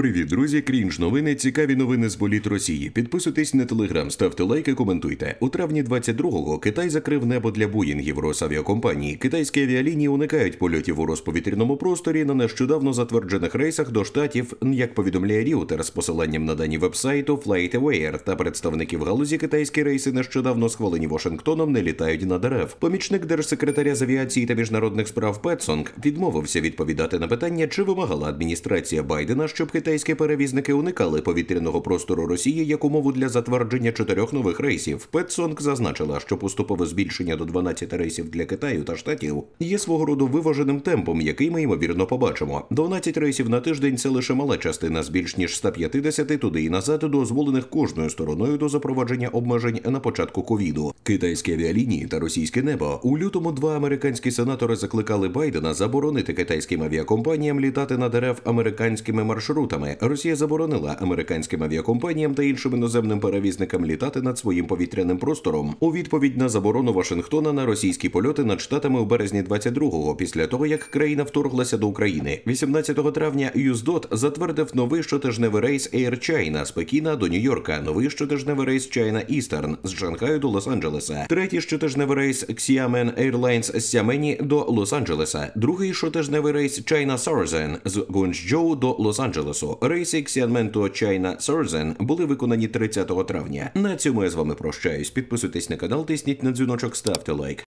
Привіт, друзі! Крінж новини. Цікаві новини з боліт Росії. Підписуйтесь на телеграм, ставте лайки, коментуйте. У травні 22-го Китай закрив небо для Боїнгів Росавіакомпанії. Китайські авіалінії уникають польотів у розповітряному просторі на нещодавно затверджених рейсах до штатів, як повідомляє Ріутер з посиланням на дані вебсайту FlightAware та представників галузі китайські рейси нещодавно схвалені Вашингтоном, не літають на дерев. Помічник держсекретаря з авіації та міжнародних справ Петсонг відмовився відповідати на питання, чи вимагала адміністрація Байдена, щоб Китай китайські перевізники уникали повітряного простору Росії як умову для затвердження чотирьох нових рейсів. Петсонг зазначила, що поступове збільшення до 12 рейсів для Китаю та штатів є свого роду виваженим темпом, який ми ймовірно побачимо. 12 рейсів на тиждень це лише мала частина з більш ніж 150 туди і назад, дозволених кожною стороною до запровадження обмежень на початку ковіду. Китайські авіалінії та російське небо у лютому два американські сенатори закликали Байдена заборонити китайським авіакомпаніям літати на дерев американськими маршрутами роками Росія заборонила американським авіакомпаніям та іншим іноземним перевізникам літати над своїм повітряним простором у відповідь на заборону Вашингтона на російські польоти над штатами у березні 22-го, після того як країна вторглася до України. 18 травня Юздот затвердив новий щотижневий рейс Air China з Пекіна до Нью-Йорка, новий щотижневий рейс China Eastern з Шанхаю до Лос-Анджелеса, третій щотижневий рейс Xiamen Airlines з Сямені до Лос-Анджелеса, другий щотижневий рейс China Southern з Гонджоу до Лос-Анджелесу конкурсу. Рейсик сегменту Чайна Сорзен були виконані 30 травня. На цьому я з вами прощаюсь. Підписуйтесь на канал, тисніть на дзвіночок, ставте лайк.